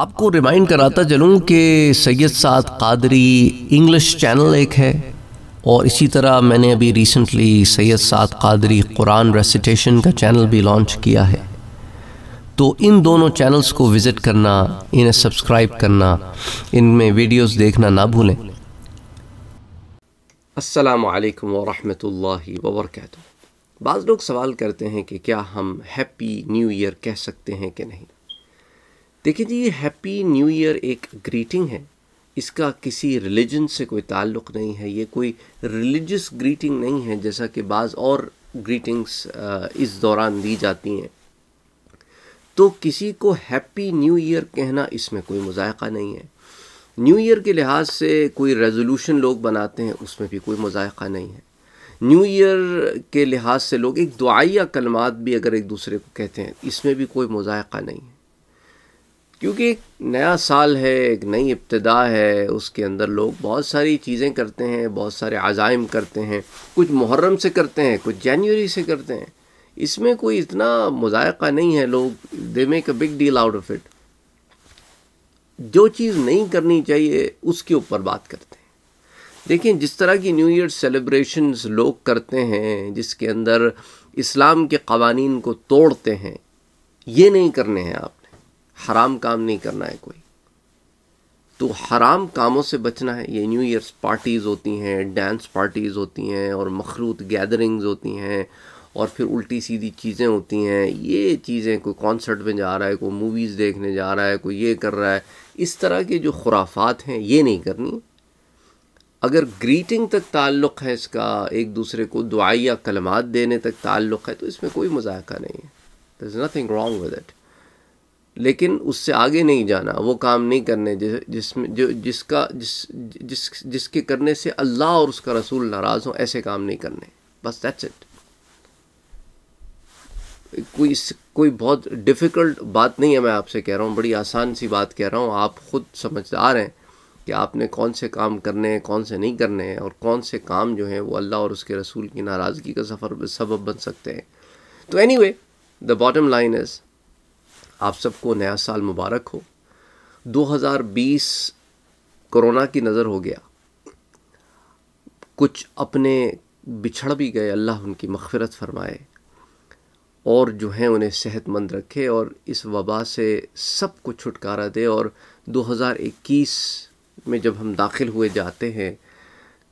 आपको रिमाइंड कराता चलूँ कि सैयद साद कादरी इंग्लिश चैनल एक है और इसी तरह मैंने अभी रिसेंटली सैयद साद कादरी कुरान रेसिटेशन का चैनल भी लॉन्च किया है तो इन दोनों चैनल्स को विज़िट करना इन्हें सब्सक्राइब करना इनमें वीडियोस देखना ना भूलें अस्सलाम वालेकुम वरहमतुल्लाहि बाज़ लोग सवाल करते हैं कि क्या हम हैप्पी न्यू ईयर कह सकते हैं कि नहीं देखिए जी हैप्पी न्यू ईयर एक ग्रीटिंग है इसका किसी रिलीजन से कोई ताल्लुक़ नहीं है ये कोई रिलीजस ग्रीटिंग नहीं है जैसा कि बाज़ और ग्रीटिंग्स इस दौरान दी जाती हैं तो किसी को हैप्पी न्यू ईयर कहना इसमें कोई मजायका नहीं है न्यू ईयर के लिहाज से कोई रेजोल्यूशन लोग बनाते हैं उसमें भी कोई मजायका नहीं है न्यू ईयर के लिहाज से लोग एक दुआया कलमात भी अगर एक दूसरे को कहते हैं इसमें भी कोई मजायका नहीं है क्योंकि एक नया साल है एक नई इब्तदा है उसके अंदर लोग बहुत सारी चीज़ें करते हैं बहुत सारे आज़ाइम करते हैं कुछ मुहर्रम से करते हैं कुछ जनवरी से करते हैं इसमें कोई इतना मजायका नहीं है लोग they make a big deal out of it जो चीज़ नहीं करनी चाहिए उसके ऊपर बात करते हैं देखिए जिस तरह की न्यू ईयर सेलिब्रेशंस लोग करते हैं जिसके अंदर इस्लाम के कवानीन को तोड़ते हैं ये नहीं करने हैं आपने हराम काम नहीं करना है कोई तो हराम कामों से बचना है ये न्यू ईयर्स पार्टीज़ होती हैं डांस पार्टीज़ होती हैं और मखरूत गैदरिंग्स होती हैं और फिर उल्टी सीधी चीज़ें होती हैं ये चीज़ें कोई कॉन्सर्ट में जा रहा है कोई मूवीज़ देखने जा रहा है कोई ये कर रहा है इस तरह के जो खुराफात हैं ये नहीं करनी अगर ग्रीटिंग तक ताल्लुक़ है इसका एक दूसरे को दुआई या कलमात देने तक ताल्लुक़ है तो इसमें कोई मजायका नहीं है there is nothing wrong with it लेकिन उससे आगे नहीं जाना वो काम नहीं करने जिसमें जो जिसका जिस जिस जिसके करने से अल्लाह और उसका रसूल नाराज़ हो ऐसे काम नहीं करने बस दैट्स इट कोई कोई बहुत डिफ़िकल्ट बात नहीं है मैं आपसे कह रहा हूँ बड़ी आसान सी बात कह रहा हूँ आप खुद समझदार हैं कि आपने कौन से काम करने हैं कौन से नहीं करने हैं और कौन से काम जो हैं वो अल्लाह और उसके रसूल की नाराज़गी का सफ़र सबब बन सकते हैं तो anyway the bottom line is आप सबको नया साल मुबारक हो 2020 कोरोना की नज़र हो गया कुछ अपने बिछड़ भी गए अल्लाह उनकी मगफरत फरमाए और जो हैं उन्हें सेहतमंद रखे और इस वबा से सबको छुटकारा दे और 2021 में जब हम दाखिल हुए जाते हैं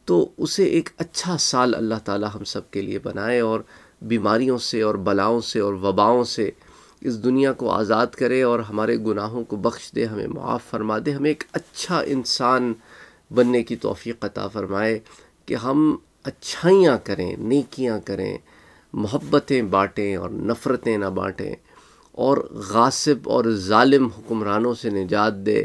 तो उसे एक अच्छा साल अल्लाह ताला हम सब के लिए बनाए और बीमारियों से और बलाओं से और वबाओं से इस दुनिया को आज़ाद करे और हमारे गुनाहों को बख्श दे हमें माफ़ फरमा दे हमें एक अच्छा इंसान बनने की तोफ़ी अता फ़रमाए कि हम अच्छाइयाँ करें नकियाँ करें मोहब्बतें बाँटें और नफ़रतें ना बाँटें और गासिब और ालिम हुक्मरानों से निजात दे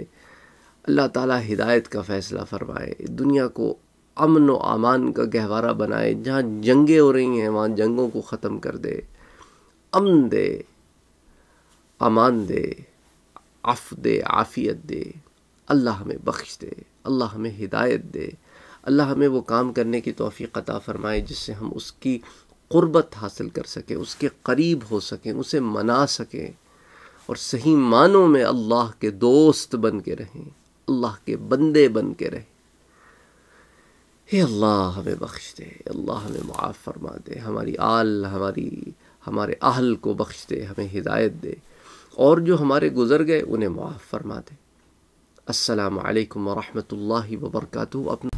अल्लाह ताला हिदायत का फ़ैसला फरमाए दुनिया को अमन व अमान का गहवारा बनाए जहाँ जंगें हो रही हैं वहाँ जंगों को ख़त्म कर दे अमन दे अमान दे अफ़ दे आफ़ियत दे अल्लाह हमें बख्श दे अल्लाह हमें हिदायत दे अल्लाह हमें वो काम करने की तोफ़ी क़ता फ़रमाए जिससे हम उसकी क़ुरबत हासिल कर सकें उसके करीब हो सकें उसे मना सकें और सही मानों में अल्लाह के दोस्त बन के रहें अल्लाह के बंदे बन के रहें हे अल्लाह हमें बख्श दे अल्लाह हमें मुआफ़ फरमा दे हमारी आल हमारी हमारे अहल को बख्श दे हमें हिदायत दे और जो हमारे गुज़र गए उन्हें मुआफ़ फरमा दे असलकम वरहमल वर्का अपना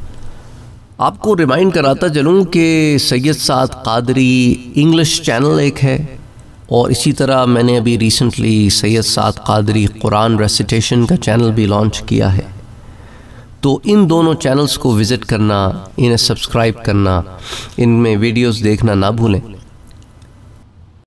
आपको रिमाइंड कराता चलूँ कि सैयद साद कादरी इंग्लिश चैनल एक है और इसी तरह मैंने अभी रिसेंटली सैयद साद कादरी कुरान रेसिटेशन का चैनल भी लॉन्च किया है तो इन दोनों चैनल्स को विज़िट करना इन्हें सब्सक्राइब करना इनमें वीडियोस देखना ना भूलें